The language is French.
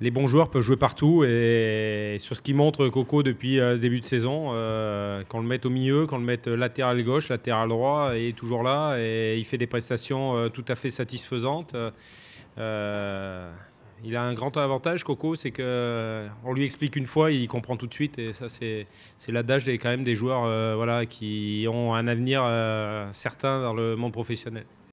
les bons joueurs peuvent jouer partout. Et sur ce qui montre Coco depuis euh, ce début de saison, euh, quand le met au milieu, quand le met euh, latéral gauche, latéral droit, il est toujours là et il fait des prestations tout à fait satisfaisantes. il a un grand avantage, Coco, c'est que on lui explique une fois, il comprend tout de suite. Et ça, c'est l'adage des quand même des joueurs voilà, qui ont un avenir certain dans le monde professionnel.